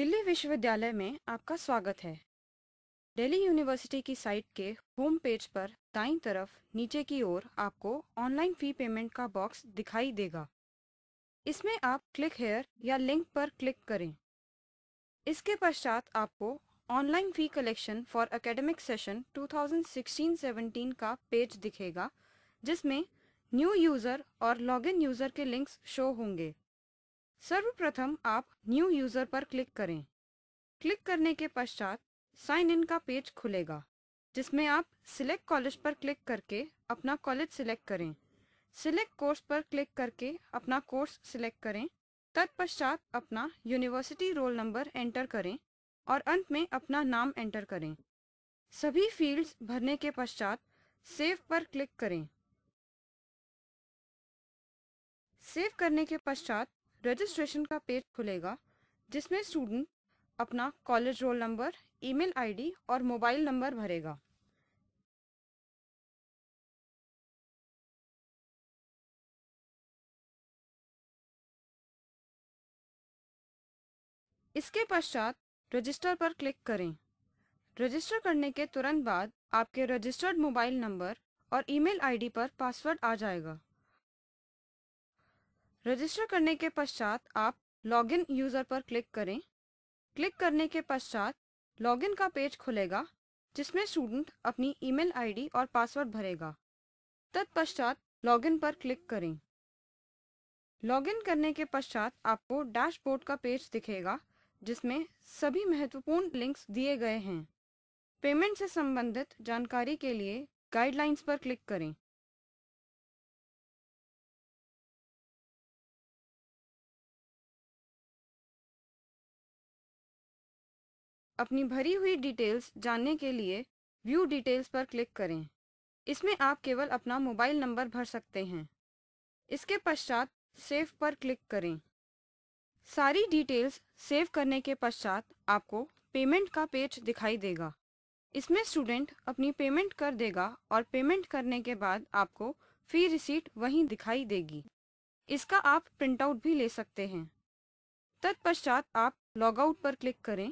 दिल्ली विश्वविद्यालय में आपका स्वागत है दिल्ली यूनिवर्सिटी की साइट के होम पेज पर दाई तरफ नीचे की ओर आपको ऑनलाइन फ़ी पेमेंट का बॉक्स दिखाई देगा इसमें आप क्लिक हेयर या लिंक पर क्लिक करें इसके पश्चात आपको online fee collection for academic session 2016-17 का पेज दिखेगा जिसमें न्यू यूज़र और लॉगिन यूज़र के लिंक्स शो होंगे सर्वप्रथम आप न्यू यूज़र पर क्लिक करें क्लिक करने के पश्चात साइन इन का पेज खुलेगा जिसमें आप सिलेक्ट कॉलेज पर क्लिक करके अपना कॉलेज सिलेक्ट करें सिलेक्ट कोर्स पर क्लिक करके अपना कोर्स सिलेक्ट करें तत्पश्चात अपना यूनिवर्सिटी रोल नंबर एंटर करें और अंत में अपना नाम एंटर करें सभी फील्ड्स भरने के पश्चात सेव पर क्लिक करें सेव करने के पश्चात रजिस्ट्रेशन का पेज खुलेगा जिसमें स्टूडेंट अपना college roll number email ID और मोबाइल नंबर भरेगा इसके पश्चात रजिस्टर पर क्लिक करें रजिस्टर करने के तुरंत बाद आपके रजिस्टर्ड मोबाइल नंबर और ईमेल आईडी पर पासवर्ड आ जाएगा रजिस्टर करने के पश्चात आप लॉगिन यूज़र पर क्लिक करें क्लिक करने के पश्चात लॉगिन का पेज खुलेगा जिसमें स्टूडेंट अपनी ईमेल आईडी और पासवर्ड भरेगा तत्पश्चात लॉगिन पर क्लिक करें लॉगिन करने के पश्चात आपको डैशबोर्ड का पेज दिखेगा जिसमें सभी महत्वपूर्ण लिंक्स दिए गए हैं पेमेंट से संबंधित जानकारी के लिए गाइडलाइंस पर क्लिक करें अपनी भरी हुई डिटेल्स जानने के लिए व्यू डिटेल्स पर क्लिक करें इसमें आप केवल अपना मोबाइल नंबर भर सकते हैं इसके पश्चात सेव पर क्लिक करें सारी डिटेल्स सेव करने के पश्चात आपको पेमेंट का पेज दिखाई देगा इसमें स्टूडेंट अपनी पेमेंट कर देगा और पेमेंट करने के बाद आपको फी रिसीट वहीं दिखाई देगी इसका आप प्रिंटआउट भी ले सकते हैं तत्पश्चात आप लॉगआउट पर क्लिक करें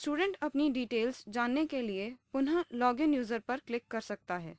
स्टूडेंट अपनी डिटेल्स जानने के लिए पुनः लॉगिन यूज़र पर क्लिक कर सकता है